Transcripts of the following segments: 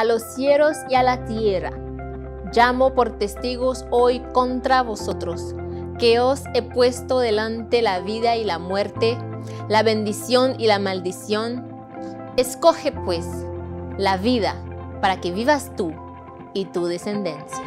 a los cielos y a la tierra. Llamo por testigos hoy contra vosotros, que os he puesto delante la vida y la muerte, la bendición y la maldición. Escoge pues la vida para que vivas tú y tu descendencia.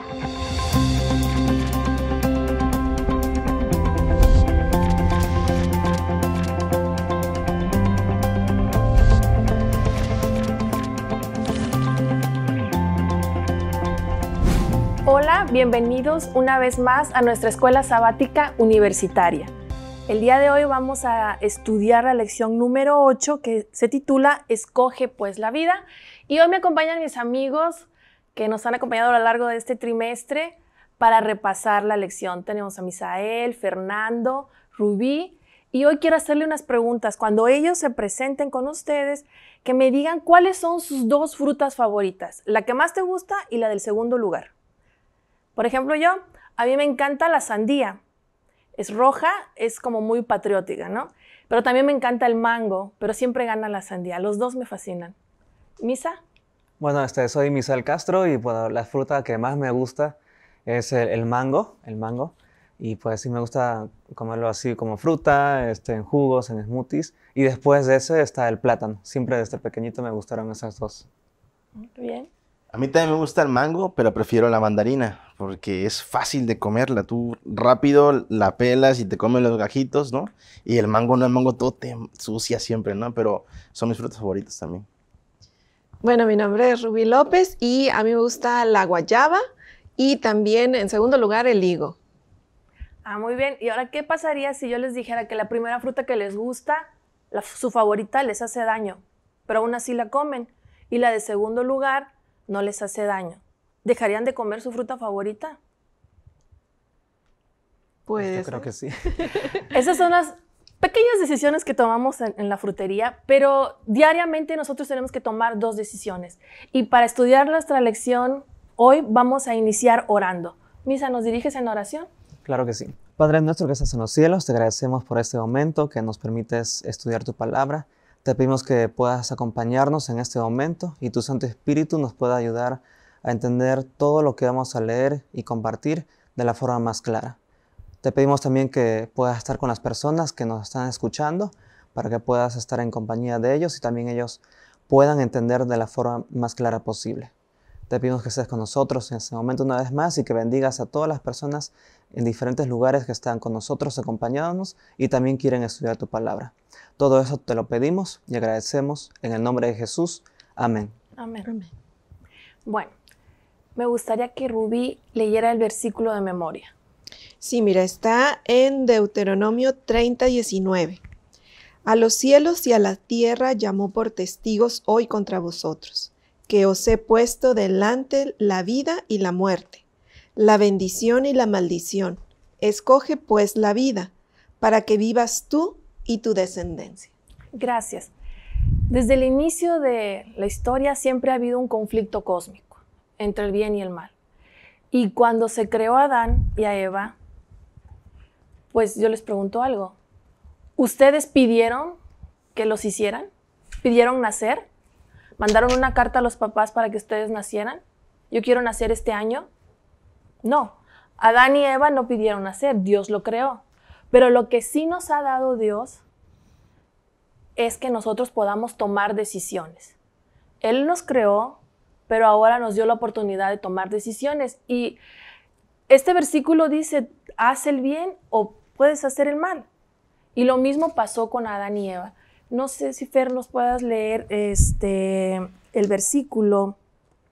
Hola, bienvenidos una vez más a nuestra escuela sabática universitaria. El día de hoy vamos a estudiar la lección número 8 que se titula Escoge pues la vida. Y hoy me acompañan mis amigos que nos han acompañado a lo largo de este trimestre para repasar la lección. Tenemos a Misael, Fernando, Rubí y hoy quiero hacerle unas preguntas. Cuando ellos se presenten con ustedes, que me digan cuáles son sus dos frutas favoritas, la que más te gusta y la del segundo lugar. Por ejemplo, yo, a mí me encanta la sandía. Es roja, es como muy patriótica, ¿no? Pero también me encanta el mango, pero siempre gana la sandía. Los dos me fascinan. ¿Misa? Bueno, este, soy El Castro y bueno, la fruta que más me gusta es el, mango, el mango. Y pues sí me gusta comerlo así como fruta, este, en jugos, en smoothies. Y después de ese está el plátano. Siempre desde pequeñito me gustaron esas dos. Muy mm, bien. A mí también me gusta el mango, pero prefiero la mandarina, porque es fácil de comerla. Tú rápido la pelas y te comes los gajitos, ¿no? Y el mango, no, el mango todo te sucia siempre, ¿no? Pero son mis frutas favoritas también. Bueno, mi nombre es Rubí López y a mí me gusta la guayaba y también, en segundo lugar, el higo. Ah, muy bien. ¿Y ahora qué pasaría si yo les dijera que la primera fruta que les gusta, su favorita, les hace daño, pero aún así la comen? Y la de segundo lugar no les hace daño, ¿dejarían de comer su fruta favorita? Pues yo creo que sí. Esas son las pequeñas decisiones que tomamos en, la frutería, pero diariamente nosotros tenemos que tomar dos decisiones. Y para estudiar nuestra lección, hoy vamos a iniciar orando. Misa, ¿nos diriges en oración? Claro que sí. Padre nuestro que estás en los cielos, te agradecemos por este momento que nos permites estudiar tu palabra. Te pedimos que puedas acompañarnos en este momento y tu Santo Espíritu nos pueda ayudar a entender todo lo que vamos a leer y compartir de la forma más clara. Te pedimos también que puedas estar con las personas que nos están escuchando para que puedas estar en compañía de ellos y también ellos puedan entender de la forma más clara posible. Te pedimos que estés con nosotros en este momento una vez más y que bendigas a todas las personas en diferentes lugares que están con nosotros acompañándonos y también quieren estudiar tu palabra. Todo eso te lo pedimos y agradecemos en el nombre de Jesús. Amén. Amén. Bueno, me gustaría que Rubí leyera el versículo de memoria. Sí, mira, está en Deuteronomio 30, 19. A los cielos y a la tierra llamó por testigos hoy contra vosotros que os he puesto delante la vida y la muerte, la bendición y la maldición. Escoge pues la vida, para que vivas tú y tu descendencia. Gracias. Desde el inicio de la historia siempre ha habido un conflicto cósmico entre el bien y el mal. Y cuando se creó a Adán y a Eva, pues yo les pregunto algo. ¿Ustedes pidieron que los hicieran? ¿Pidieron nacer? mandaron una carta a los papás para que ustedes nacieran. Yo quiero nacer este año. No, Adán y Eva no pidieron nacer, Dios lo creó. Pero lo que sí nos ha dado Dios es que nosotros podamos tomar decisiones. Él nos creó, pero ahora nos dio la oportunidad de tomar decisiones. Y este versículo dice, haz el bien o puedes hacer el mal. Y lo mismo pasó con Adán y Eva. No sé si Fer nos puedas leer este, el versículo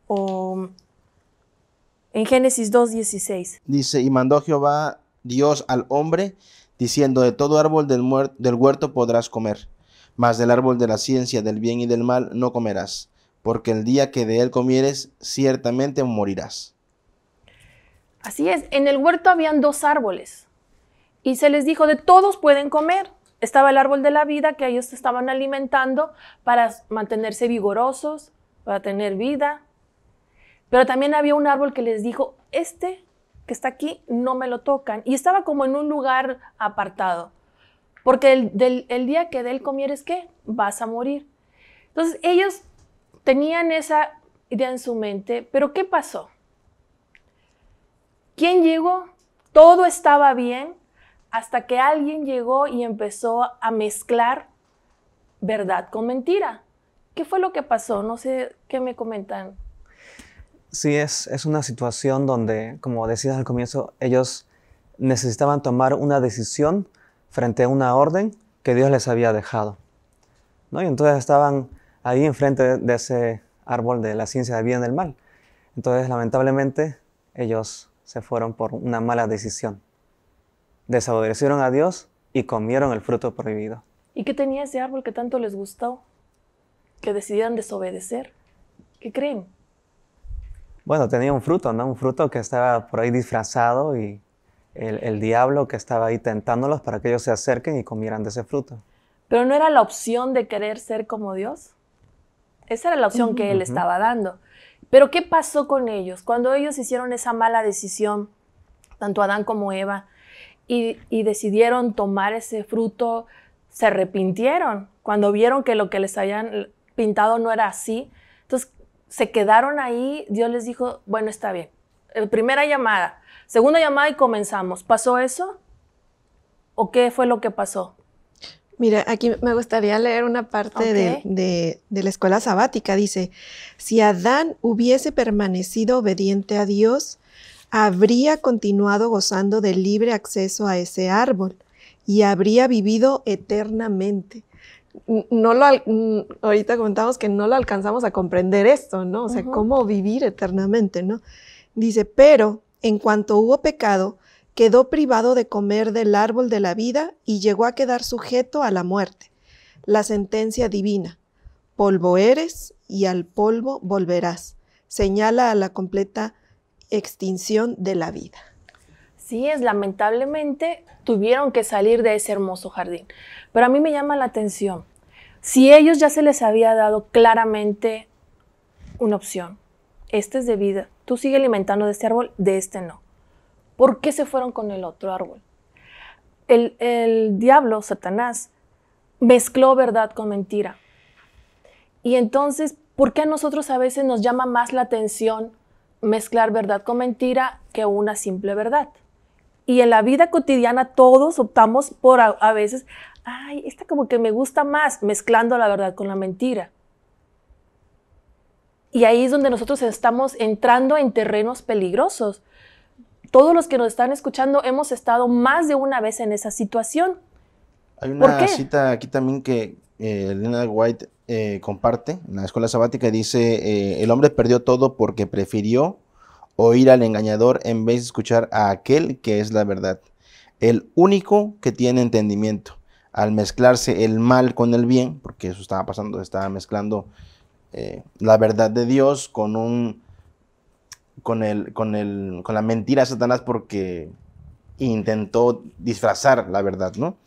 en Génesis 2, 16. Dice, y mandó Jehová Dios al hombre, diciendo, de todo árbol del, del huerto podrás comer, mas del árbol de la ciencia, del bien y del mal, no comerás, porque el día que de él comieres, ciertamente morirás. Así es, en el huerto habían dos árboles, y se les dijo, de todos pueden comer, estaba el árbol de la vida que ellos estaban alimentando para mantenerse vigorosos, para tener vida. Pero también había un árbol que les dijo, este que está aquí no me lo tocan. Y estaba como en un lugar apartado. Porque el, día que de él comieres, ¿qué? Vas a morir. Entonces ellos tenían esa idea en su mente, pero ¿qué pasó? ¿Quién llegó? Todo estaba bien, hasta que alguien llegó y empezó a mezclar verdad con mentira. ¿Qué fue lo que pasó? No sé qué me comentan. Sí, es, es una situación donde, como decías al comienzo, ellos necesitaban tomar una decisión frente a una orden que Dios les había dejado. ¿no? Y entonces estaban ahí enfrente de ese árbol de la ciencia de bien y del mal. Entonces, lamentablemente, ellos se fueron por una mala decisión desobedecieron a Dios y comieron el fruto prohibido. ¿Y qué tenía ese árbol que tanto les gustó? Que decidieron desobedecer. ¿Qué creen? Bueno, tenía un fruto, ¿no? Un fruto que estaba por ahí disfrazado y el, diablo que estaba ahí tentándolos para que ellos se acerquen y comieran de ese fruto. Pero no era la opción de querer ser como Dios. Esa era la opción que él estaba dando. Pero ¿qué pasó con ellos? Cuando ellos hicieron esa mala decisión, tanto Adán como Eva, y, decidieron tomar ese fruto, se arrepintieron cuando vieron que lo que les habían pintado no era así. Entonces se quedaron ahí, Dios les dijo, bueno, está bien. Eh, primera llamada, segunda llamada y comenzamos. ¿Pasó eso? ¿O qué fue lo que pasó? Mira, aquí me gustaría leer una parte de la escuela sabática. Dice, si Adán hubiese permanecido obediente a Dios, habría continuado gozando del libre acceso a ese árbol y habría vivido eternamente. No lo, ahorita comentamos que no lo alcanzamos a comprender esto, ¿no? O sea, cómo vivir eternamente, ¿no? Dice, pero en cuanto hubo pecado, quedó privado de comer del árbol de la vida y llegó a quedar sujeto a la muerte. La sentencia divina, polvo eres y al polvo volverás, señala a la completa extinción de la vida. Sí, es lamentablemente tuvieron que salir de ese hermoso jardín. Pero a mí me llama la atención, si ellos ya se les había dado claramente una opción, este es de vida, tú sigue alimentando de este árbol, de este no. ¿Por qué se fueron con el otro árbol? El, el diablo, Satanás, mezcló verdad con mentira. Y entonces, ¿por qué a nosotros a veces nos llama más la atención mezclar verdad con mentira que una simple verdad. Y en la vida cotidiana todos optamos por a, veces, ay, esta como que me gusta más, mezclando la verdad con la mentira. Y ahí es donde nosotros estamos entrando en terrenos peligrosos. Todos los que nos están escuchando hemos estado más de una vez en esa situación. Hay una cita aquí también que, eh, White eh, comparte en la escuela sabática, dice, eh, el hombre perdió todo porque prefirió oír al engañador en vez de escuchar a aquel que es la verdad, el único que tiene entendimiento. Al mezclarse el mal con el bien, porque eso estaba pasando, estaba mezclando eh, la verdad de Dios con un... Con, el, con, el, con la mentira de Satanás porque intentó disfrazar la verdad, ¿no?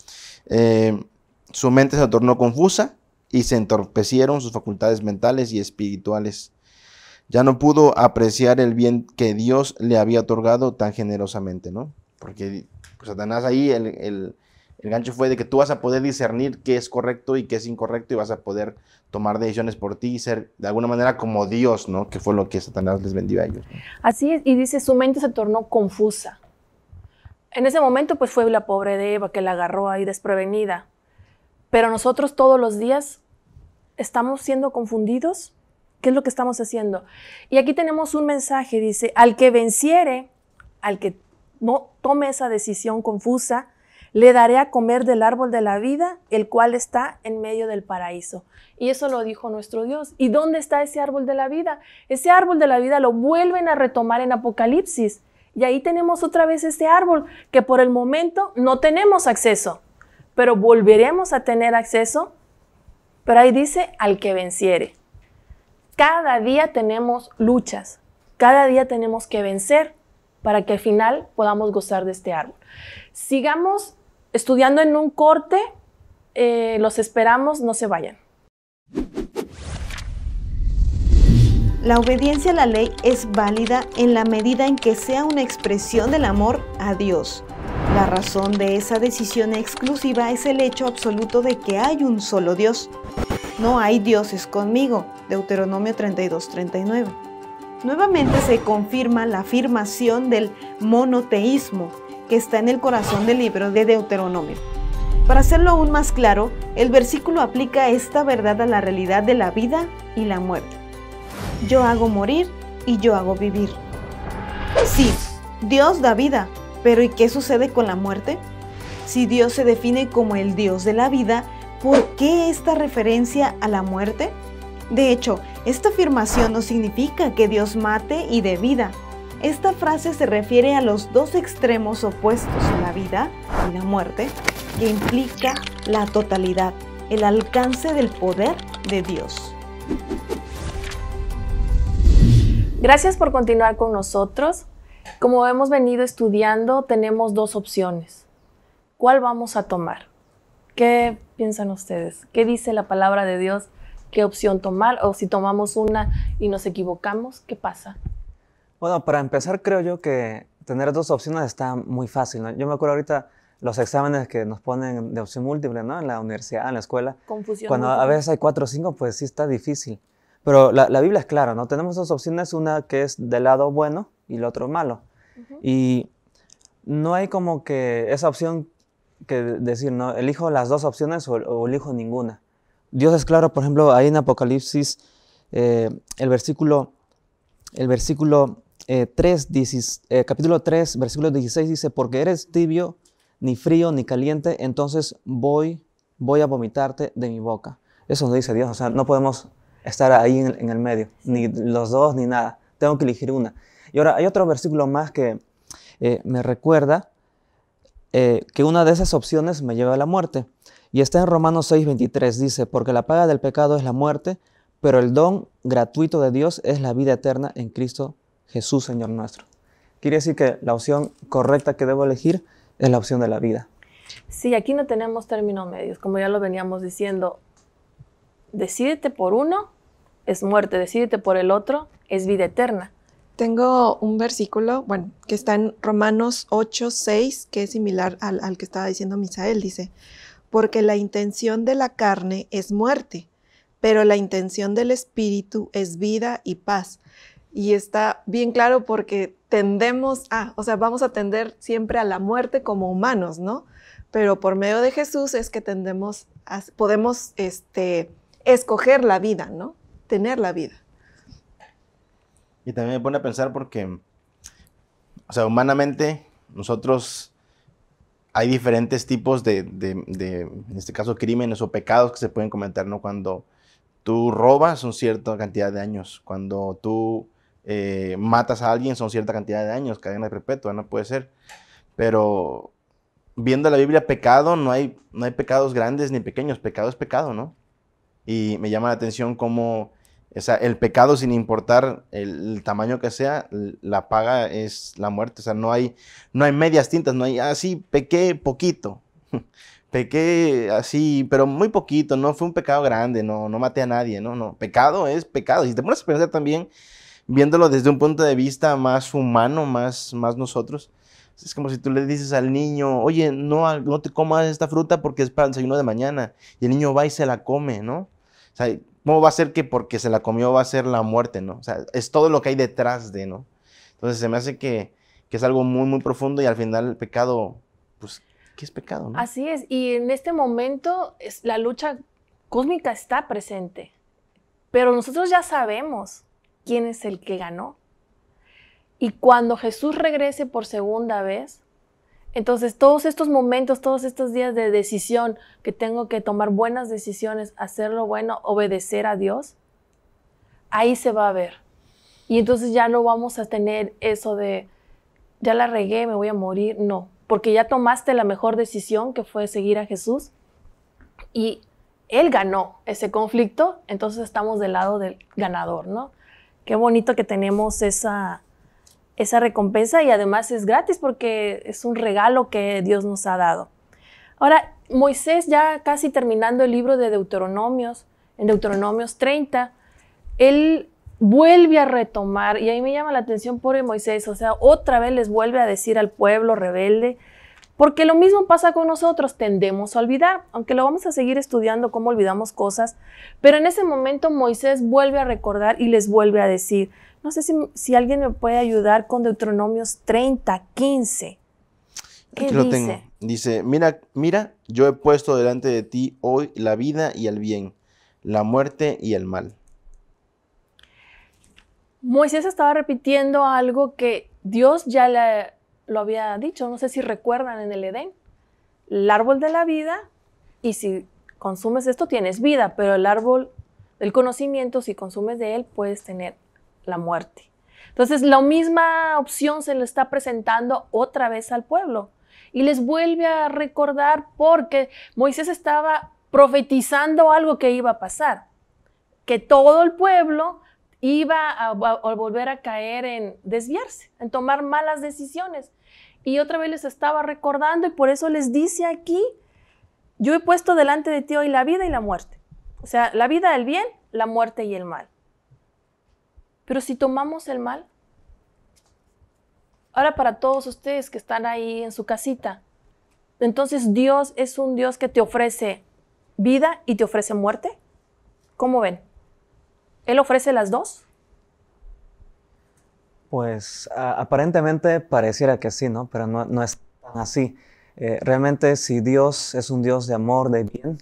Su mente se tornó confusa y se entorpecieron sus facultades mentales y espirituales. Ya no pudo apreciar el bien que Dios le había otorgado tan generosamente, ¿no? Porque pues, Satanás ahí, el, gancho fue de que tú vas a poder discernir qué es correcto y qué es incorrecto y vas a poder tomar decisiones por ti y ser de alguna manera como Dios, ¿no? Que fue lo que Satanás les vendió a ellos. Así es, y dice, su mente se tornó confusa. En ese momento, pues fue la pobre de Eva que la agarró ahí desprevenida. Pero nosotros todos los días estamos siendo confundidos. ¿Qué es lo que estamos haciendo? Y aquí tenemos un mensaje, dice, al que venciere, al que no tome esa decisión confusa, le daré a comer del árbol de la vida, el cual está en medio del paraíso. Y eso lo dijo nuestro Dios. ¿Y dónde está ese árbol de la vida? Ese árbol de la vida lo vuelven a retomar en Apocalipsis. Y ahí tenemos otra vez ese árbol que por el momento no tenemos acceso pero volveremos a tener acceso. Pero ahí dice al que venciere. Cada día tenemos luchas, cada día tenemos que vencer para que al final podamos gozar de este árbol. Sigamos estudiando en un corte, eh, los esperamos, no se vayan. La obediencia a la ley es válida en la medida en que sea una expresión del amor a Dios la razón de esa decisión exclusiva es el hecho absoluto de que hay un solo Dios. No hay dioses conmigo. Deuteronomio 32:39. Nuevamente se confirma la afirmación del monoteísmo que está en el corazón del libro de Deuteronomio. Para hacerlo aún más claro, el versículo aplica esta verdad a la realidad de la vida y la muerte. Yo hago morir y yo hago vivir. Sí, Dios da vida, pero ¿y qué sucede con la muerte? Si Dios se define como el Dios de la vida, ¿por qué esta referencia a la muerte? De hecho, esta afirmación no significa que Dios mate y dé vida. Esta frase se refiere a los dos extremos opuestos, la vida y la muerte, que implica la totalidad, el alcance del poder de Dios. Gracias por continuar con nosotros. Como hemos venido estudiando, tenemos dos opciones. ¿Cuál vamos a tomar? ¿Qué piensan ustedes? ¿Qué dice la palabra de Dios? ¿Qué opción tomar? O si tomamos una y nos equivocamos, ¿qué pasa? Bueno, para empezar creo yo que tener dos opciones está muy fácil. Yo me acuerdo ahorita los exámenes que nos ponen de opción múltiple, ¿no? En la universidad, en la escuela. Confusión. Cuando a veces hay cuatro o cinco, pues sí está difícil. Pero la, la, Biblia es clara, ¿no? Tenemos dos opciones, una que es del lado bueno y lo otro malo. Y no hay como que esa opción que decir, no, elijo las dos opciones o, elijo ninguna. Dios es claro, por ejemplo, ahí en Apocalipsis, eh, el versículo, el versículo 3, eh, eh, capítulo 3, versículo 16 dice, porque eres tibio, ni frío, ni caliente, entonces voy, voy a vomitarte de mi boca. Eso nos dice Dios, o sea, no podemos estar ahí en, en el medio, ni los dos, ni nada. Tengo que elegir una. Y ahora hay otro versículo más que eh, me recuerda eh, que una de esas opciones me lleva a la muerte. Y está en Romanos 6:23, dice, porque la paga del pecado es la muerte, pero el don gratuito de Dios es la vida eterna en Cristo Jesús, Señor nuestro. Quiere decir que la opción correcta que debo elegir es la opción de la vida. Sí, aquí no tenemos términos medios, como ya lo veníamos diciendo. Decídete por uno, es muerte, decídete por el otro, es vida eterna. Tengo un versículo, bueno, que está en Romanos 8, 6, que es similar al, que estaba diciendo Misael. Dice, porque la intención de la carne es muerte, pero la intención del espíritu es vida y paz. Y está bien claro porque tendemos a, o sea, vamos a tender siempre a la muerte como humanos, ¿no? Pero por medio de Jesús es que tendemos podemos este, escoger la vida, ¿no? Tener la vida. Y también me pone a pensar porque, o sea, humanamente nosotros hay diferentes tipos de, en este caso, crímenes o pecados que se pueden cometer, ¿no? Cuando tú robas son cierta cantidad de años, cuando tú eh, matas a alguien son cierta cantidad de años, cadena perpetua, no puede ser. Pero viendo la Biblia, pecado, no hay, no hay pecados grandes ni pequeños, pecado es pecado, ¿no? Y me llama la atención cómo o sea, el pecado, sin importar el, tamaño que sea, la paga es la muerte. O sea, no hay, no hay medias tintas, no hay, así, ah, pequé poquito. pequé así, pero muy poquito, no fue un pecado grande, no, no maté a nadie, no, no. Pecado es pecado. Y te pones a pensar también, viéndolo desde un punto de vista más humano, más, más nosotros, es como si tú le dices al niño, oye, no, no te comas esta fruta porque es para el desayuno de mañana. Y el niño va y se la come, ¿no? O sea, ¿Cómo va a ser que porque se la comió va a ser la muerte, no? O sea, es todo lo que hay detrás de, ¿no? Entonces se me hace que, es algo muy, muy profundo y al final el pecado, pues, ¿qué es pecado? No? Así es, y en este momento la lucha cósmica está presente, pero nosotros ya sabemos quién es el que ganó. Y cuando Jesús regrese por segunda vez, entonces, todos estos momentos, todos estos días de decisión, que tengo que tomar buenas decisiones, hacerlo bueno, obedecer a Dios, ahí se va a ver. Y entonces ya no vamos a tener eso de, ya la regué, me voy a morir. No, porque ya tomaste la mejor decisión que fue seguir a Jesús y Él ganó ese conflicto, entonces estamos del lado del ganador, ¿no? Qué bonito que tenemos esa, esa recompensa y además es gratis porque es un regalo que Dios nos ha dado. Ahora, Moisés ya casi terminando el libro de Deuteronomios, en Deuteronomios 30, él vuelve a retomar, y ahí me llama la atención pobre Moisés, o sea, otra vez les vuelve a decir al pueblo rebelde, porque lo mismo pasa con nosotros, tendemos a olvidar, aunque lo vamos a seguir estudiando cómo olvidamos cosas, pero en ese momento Moisés vuelve a recordar y les vuelve a decir, no sé si, alguien me puede ayudar con Deuteronomios 30, 15. Aquí lo tengo. Dice, mira, mira, yo he puesto delante de ti hoy la vida y el bien, la muerte y el mal. Moisés estaba repitiendo algo que Dios ya le lo había dicho, no sé si recuerdan en el Edén, el árbol de la vida y si consumes esto tienes vida, pero el árbol del conocimiento, si consumes de él, puedes tener la muerte. Entonces, la misma opción se le está presentando otra vez al pueblo y les vuelve a recordar porque Moisés estaba profetizando algo que iba a pasar, que todo el pueblo iba a, volver a caer en desviarse, en tomar malas decisiones. Y otra vez les estaba recordando y por eso les dice aquí, yo he puesto delante de ti hoy la vida y la muerte. O sea, la vida el bien, la muerte y el mal. Pero si tomamos el mal, ahora para todos ustedes que están ahí en su casita, entonces Dios es un Dios que te ofrece vida y te ofrece muerte. ¿Cómo ven? ¿Él ofrece las dos? Pues aparentemente pareciera que sí, ¿no? Pero no, es tan así. Eh, realmente si Dios es un Dios de amor, de bien,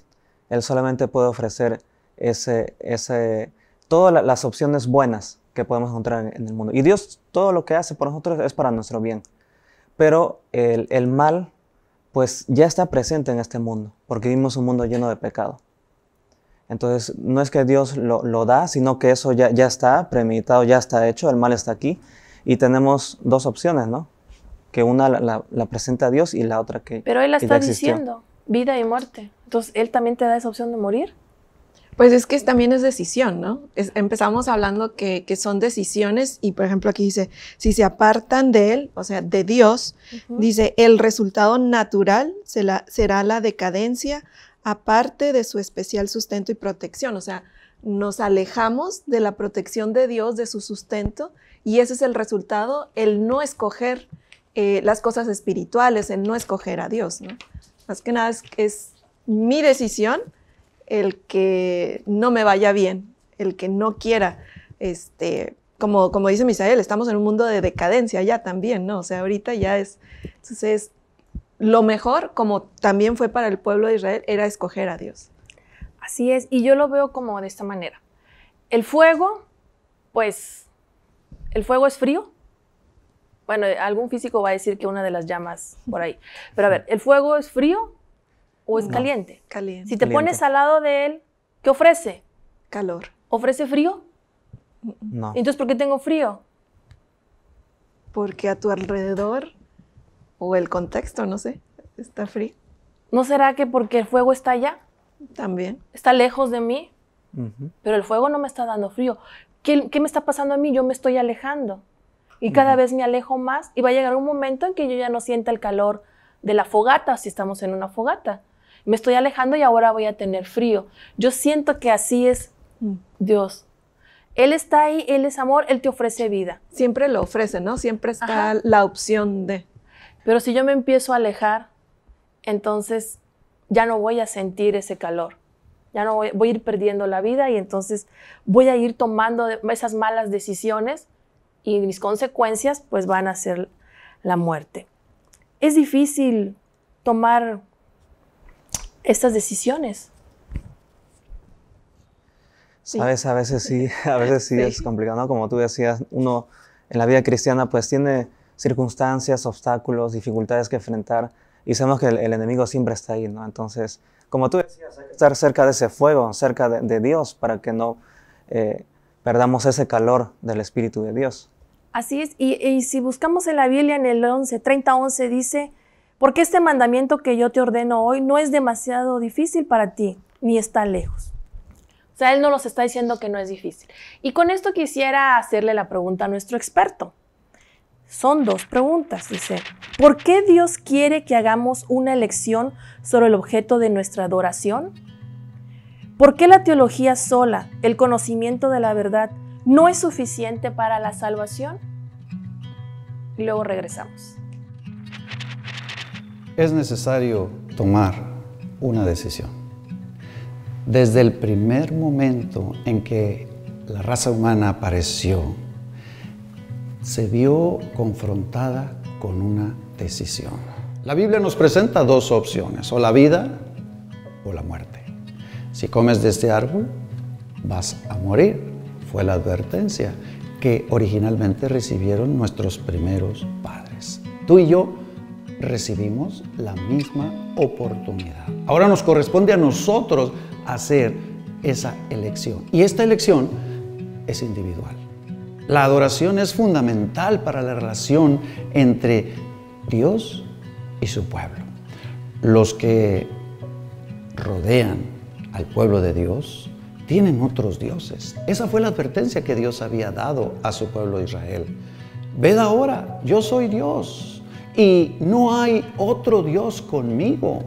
Él solamente puede ofrecer ese, ese, todas las opciones buenas que podemos encontrar en, el mundo. Y Dios todo lo que hace por nosotros es para nuestro bien. Pero el, el mal, pues ya está presente en este mundo, porque vivimos un mundo lleno de pecado. Entonces, no es que Dios lo, da, sino que eso ya, ya está premeditado, ya está hecho, el mal está aquí. Y tenemos dos opciones, ¿no? Que una la, presenta a Dios y la otra que. Pero Él la está diciendo, vida y muerte. Entonces, Él también te da esa opción de morir. Pues es que también es decisión, ¿no? empezamos hablando que, son decisiones y, por ejemplo, aquí dice, si se apartan de Él, o sea, de Dios, dice, el resultado natural será la decadencia, aparte de su especial sustento y protección. O sea, nos alejamos de la protección de Dios, de su sustento, y ese es el resultado, el no escoger eh, las cosas espirituales, el no escoger a Dios. ¿no? Más que nada es, es mi decisión el que no me vaya bien, el que no quiera, este, como, como dice Misael, estamos en un mundo de decadencia ya también, ¿no? O sea, ahorita ya es, entonces lo mejor, como también fue para el pueblo de Israel, era escoger a Dios. Así es, y yo lo veo como de esta manera. El fuego, pues, el fuego es frío. Bueno, algún físico va a decir que una de las llamas por ahí. Pero a ver, ¿el fuego es frío o es caliente? Caliente. Si te pones al lado de él, ¿qué ofrece? Calor. ¿Ofrece frío? No. Entonces, ¿por qué tengo frío? Porque a tu alrededor o el contexto, no sé, está frío. ¿No será que porque el fuego está allá? También. Está lejos de mí, pero el fuego no me está dando frío. ¿Qué, me está pasando a mí? Yo me estoy alejando y cada vez me alejo más y va a llegar un momento en que yo ya no sienta el calor de la fogata si estamos en una fogata. Me estoy alejando y ahora voy a tener frío. Yo siento que así es mm. Dios. Él está ahí, Él es amor, Él te ofrece vida. Siempre lo ofrece, ¿no? Siempre está la opción de. Pero si yo me empiezo a alejar, entonces ya no voy a sentir ese calor. Ya no voy, a ir perdiendo la vida y entonces voy a ir tomando esas malas decisiones y mis consecuencias pues van a ser la muerte. Es difícil tomar estas decisiones. a veces sí, a veces sí, es complicado, Como tú decías, uno en la vida cristiana pues tiene circunstancias, obstáculos, dificultades que enfrentar y sabemos que el, enemigo siempre está ahí, ¿no? Entonces, como tú decías, estar cerca de ese fuego, cerca de, Dios, para que no eh, perdamos ese calor del Espíritu de Dios. Así es, y, si buscamos en la Biblia en el 11, 30, 11 dice, porque este mandamiento que yo te ordeno hoy no es demasiado difícil para ti, ni está lejos. O sea, Él no nos está diciendo que no es difícil. Y con esto quisiera hacerle la pregunta a nuestro experto. Son dos preguntas, dice. ¿Por qué Dios quiere que hagamos una elección sobre el objeto de nuestra adoración? ¿Por qué la teología sola, el conocimiento de la verdad, no es suficiente para la salvación? Y luego regresamos. Es necesario tomar una decisión. Desde el primer momento en que la raza humana apareció se vio confrontada con una decisión. La Biblia nos presenta dos opciones, o la vida o la muerte. Si comes de este árbol, vas a morir. Fue la advertencia que originalmente recibieron nuestros primeros padres. Tú y yo recibimos la misma oportunidad. Ahora nos corresponde a nosotros hacer esa elección. Y esta elección es individual. La adoración es fundamental para la relación entre Dios y su pueblo. Los que rodean al pueblo de Dios tienen otros dioses. Esa fue la advertencia que Dios había dado a su pueblo de Israel. Ved ahora, yo soy Dios y no hay otro Dios conmigo.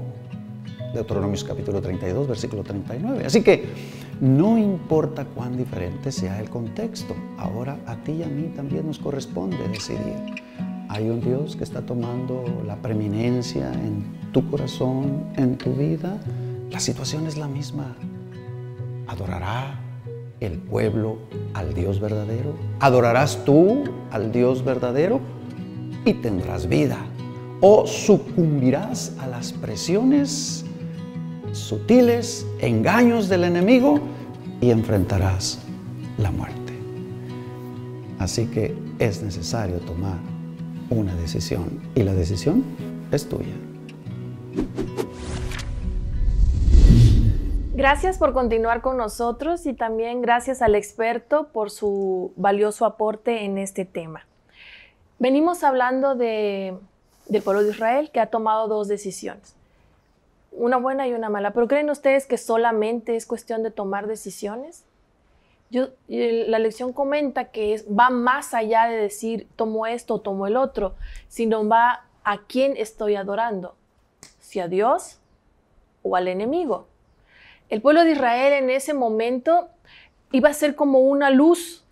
Deuteronomios capítulo 32, versículo 39. Así que no importa cuán diferente sea el contexto, ahora a ti y a mí también nos corresponde decidir. Hay un Dios que está tomando la preeminencia en tu corazón, en tu vida. La situación es la misma. ¿Adorará el pueblo al Dios verdadero? ¿Adorarás tú al Dios verdadero? Y tendrás vida. ¿O sucumbirás a las presiones sutiles engaños del enemigo y enfrentarás la muerte. Así que es necesario tomar una decisión y la decisión es tuya. Gracias por continuar con nosotros y también gracias al experto por su valioso aporte en este tema. Venimos hablando de, del pueblo de Israel que ha tomado dos decisiones una buena y una mala, pero ¿creen ustedes que solamente es cuestión de tomar decisiones? la lección comenta que va más allá de decir tomo esto o tomo el otro, sino va a quién estoy adorando, si a Dios o al enemigo. El pueblo de Israel en ese momento iba a ser como una luz,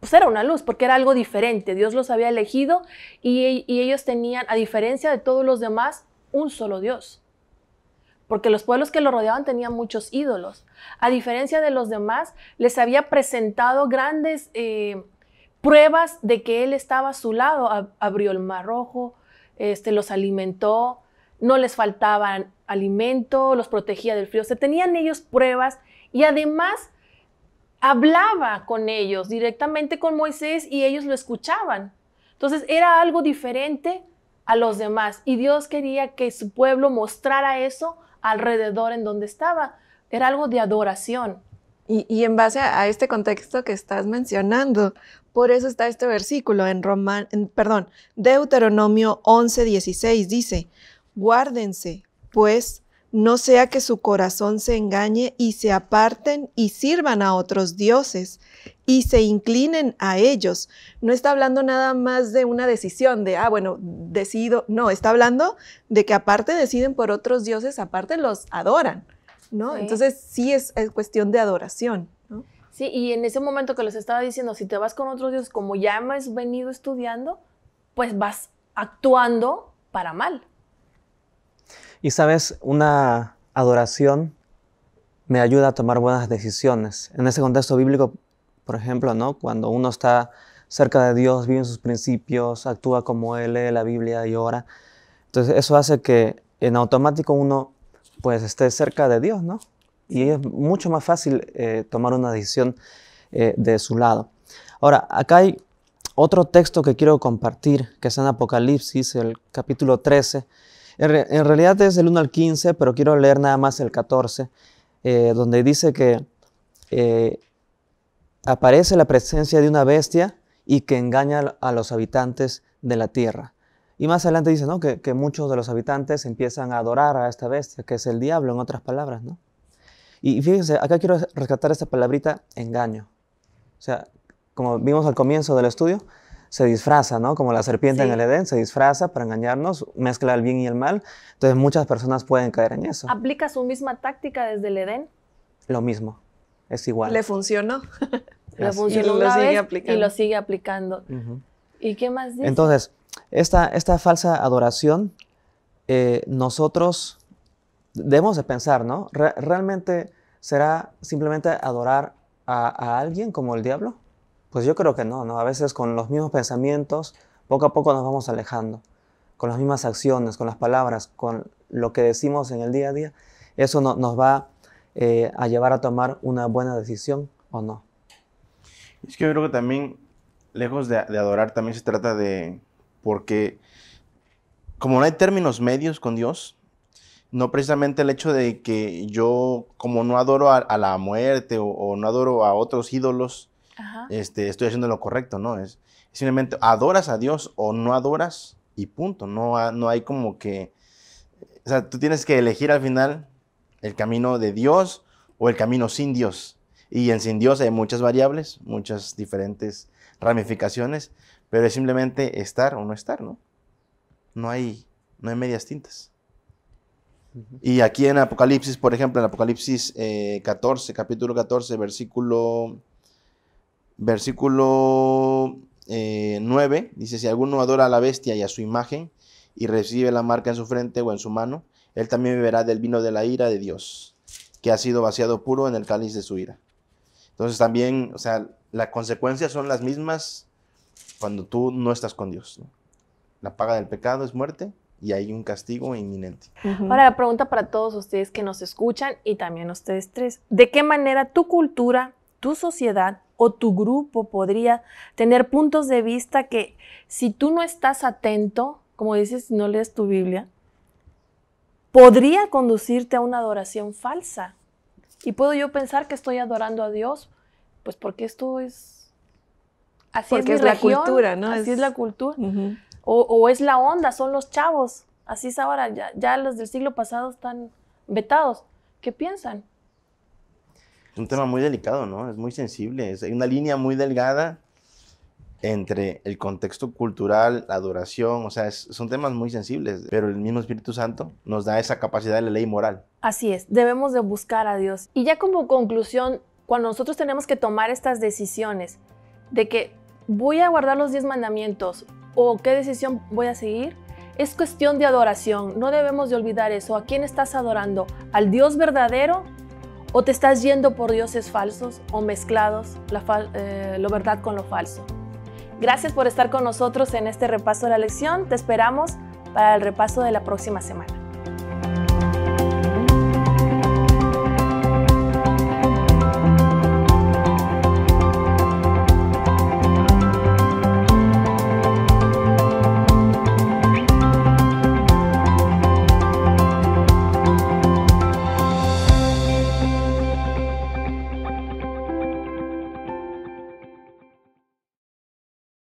pues era una luz porque era algo diferente, Dios los había elegido y ellos tenían, a diferencia de todos los demás, un solo Dios porque los pueblos que lo rodeaban tenían muchos ídolos. A diferencia de los demás, les había presentado grandes eh, pruebas de que él estaba a su lado. abrió el mar rojo, este, los alimentó, no les faltaba alimento, los protegía del frío. O Se tenían ellos pruebas y además hablaba con ellos directamente con Moisés y ellos lo escuchaban. Entonces era algo diferente a los demás y Dios quería que su pueblo mostrara eso alrededor en donde estaba. Era algo de adoración. Y, en base a, este contexto que estás mencionando, por eso está este versículo en perdón, Deuteronomio 11.16, dice, guárdense, pues, no sea que su corazón se engañe y se aparten y sirvan a otros dioses y se inclinen a ellos. No está hablando nada más de una decisión de, ah, bueno, decido, no, está hablando de que aparte deciden por otros dioses, aparte los adoran, ¿no? Entonces sí es, cuestión de adoración. Sí, y en ese momento que les estaba diciendo, si te vas con otros dioses, como ya me has venido estudiando, pues vas actuando para mal. Y sabes, una adoración me ayuda a tomar buenas decisiones. En ese contexto bíblico, por ejemplo, ¿no? cuando uno está cerca de Dios, vive en sus principios, actúa como Él, lee la Biblia y ora. Entonces eso hace que en automático uno pues esté cerca de Dios, ¿no? Y es mucho más fácil eh, tomar una decisión eh, de su lado. Ahora, acá hay otro texto que quiero compartir, que es en Apocalipsis, el capítulo 13, en, realidad es el 1 al 15, pero quiero leer nada más el 14, eh, donde dice que eh, aparece la presencia de una bestia y que engaña a los habitantes de la tierra. Y más adelante dice que, muchos de los habitantes empiezan a adorar a esta bestia, que es el diablo, en otras palabras. ¿no? Y, y fíjense, acá quiero rescatar esta palabrita engaño. O sea, como vimos al comienzo del estudio, se disfraza, ¿no? Como la serpiente en el Edén, se disfraza para engañarnos, mezcla el bien y el mal. Entonces muchas personas pueden caer en eso. ¿Aplica su misma táctica desde el Edén? Lo mismo, es igual. ¿Le funcionó? Le funcionó y lo, sigue vez aplicando. y lo sigue aplicando. ¿Y qué más dice? Entonces, esta, esta falsa adoración, eh, nosotros debemos de pensar, ¿no? ¿Realmente será simplemente adorar a, a alguien como el diablo? Pues yo creo que no, ¿no? A veces con los mismos pensamientos, poco a poco nos vamos alejando, con las mismas acciones, con las palabras, con lo que decimos en el día a día, eso no, nos va eh, a llevar a tomar una buena decisión o no. Es que yo creo que también, lejos de, adorar, también se trata de, porque como no hay términos medios con Dios, no precisamente el hecho de que yo, como no adoro a, la muerte o no adoro a otros ídolos, este, estoy haciendo lo correcto, ¿no? Es, simplemente adoras a Dios o no adoras y punto. No, no hay como que... O sea, tú tienes que elegir al final el camino de Dios o el camino sin Dios. Y en sin Dios hay muchas variables, muchas diferentes ramificaciones, pero es simplemente estar o no estar, ¿no? No hay, no hay medias tintas. Y aquí en Apocalipsis, por ejemplo, en Apocalipsis 14, eh, capítulo 14, versículo Versículo 9 eh, dice, si alguno adora a la bestia y a su imagen y recibe la marca en su frente o en su mano, él también beberá del vino de la ira de Dios, que ha sido vaciado puro en el cáliz de su ira. Entonces también, o sea, las consecuencias son las mismas cuando tú no estás con Dios. La paga del pecado es muerte y hay un castigo inminente. Ahora la pregunta para todos ustedes que nos escuchan y también ustedes tres, ¿de qué manera tu cultura, tu sociedad o tu grupo podría tener puntos de vista que si tú no estás atento, como dices, no lees tu Biblia, podría conducirte a una adoración falsa. Y puedo yo pensar que estoy adorando a Dios, pues porque esto es... Así es, la cultura, ¿no? Así es, la cultura. o, es la onda, son los chavos. Así es ahora, ya, ya los del siglo pasado están vetados. ¿Qué piensan? Es un tema muy delicado, ¿no? Es muy sensible. Es, hay una línea muy delgada entre el contexto cultural, la adoración, o sea, son temas muy sensibles, pero el mismo Espíritu Santo nos da esa capacidad de la ley moral. Así es, debemos de buscar a Dios. Y ya como conclusión, cuando nosotros tenemos que tomar estas decisiones de que voy a guardar los diez mandamientos o qué decisión voy a seguir, es cuestión de adoración, no debemos de olvidar eso, a quién estás adorando, al Dios verdadero o te estás yendo por dioses falsos o mezclados la eh, lo verdad con lo falso. Gracias por estar con nosotros en este repaso de la lección. Te esperamos para el repaso de la próxima semana.